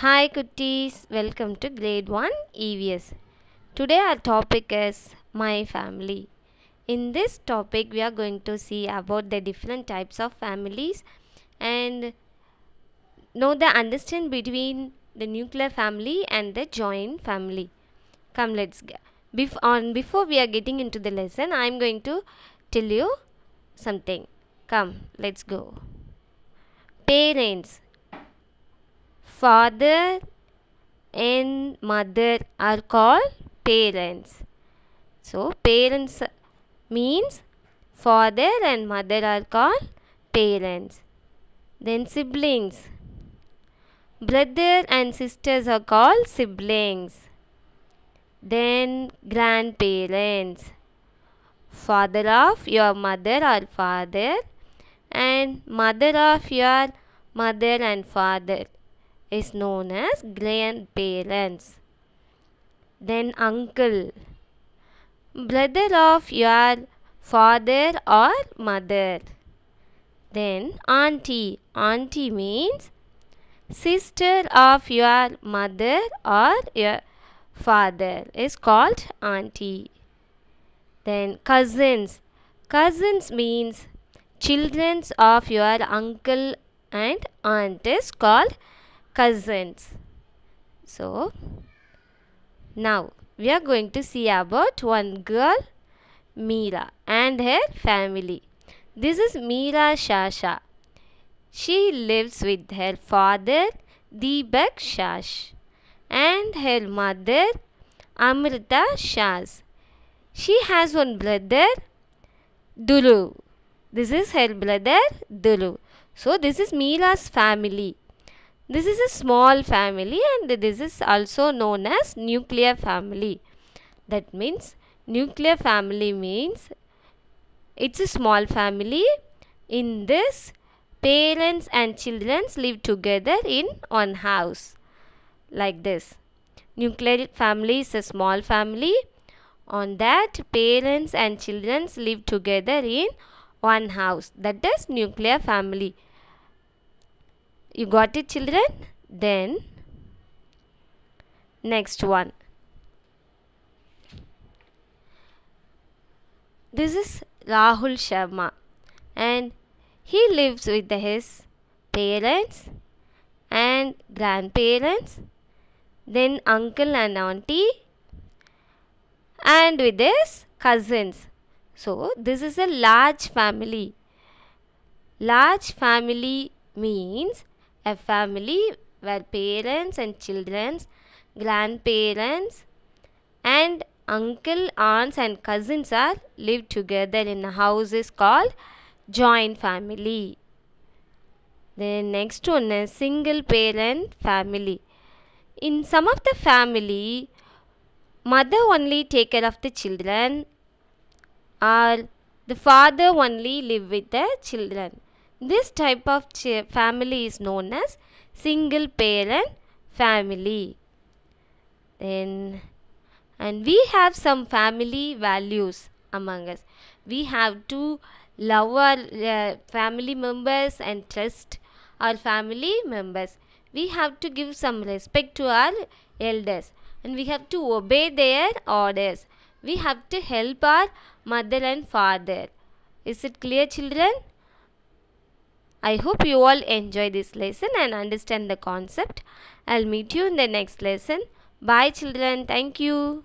Hi Kutties, welcome to grade 1 EVS. Today our topic is My Family. In this topic we are going to see about the different types of families and know the understand between the nuclear family and the joint family. Come let's go. Bef on, before we are getting into the lesson, I am going to tell you something. Come, let's go. Parents father and mother are called parents. So, parents means father and mother are called parents. Then siblings. Brother and sisters are called siblings. Then grandparents. Father of your mother or father and mother of your mother and father is known as grandparents. Then uncle, brother of your father or mother. Then auntie, auntie means sister of your mother or your father is called auntie. Then cousins, cousins means children of your uncle and aunt is called cousins. So, now we are going to see about one girl, Meera and her family. This is Meera Shasha. She lives with her father, Deepak Shash, and her mother, Amrita Shas. She has one brother, Dulu. This is her brother, Dulu. So, this is Meera's family. This is a small family and this is also known as nuclear family. That means nuclear family means it's a small family. In this, parents and children live together in one house. Like this. Nuclear family is a small family. On that, parents and children live together in one house. That is nuclear family you got it children then next one this is Rahul Sharma and he lives with his parents and grandparents then uncle and auntie and with his cousins so this is a large family large family means a family where parents and children, grandparents, and uncle, aunts, and cousins are live together in a house is called joint family. The next one is single parent family. In some of the family, mother only take care of the children or the father only live with the children. This type of family is known as single parent family. Then, and we have some family values among us. We have to love our uh, family members and trust our family members. We have to give some respect to our elders and we have to obey their orders. We have to help our mother and father. Is it clear, children? I hope you all enjoy this lesson and understand the concept. I'll meet you in the next lesson. Bye children. Thank you.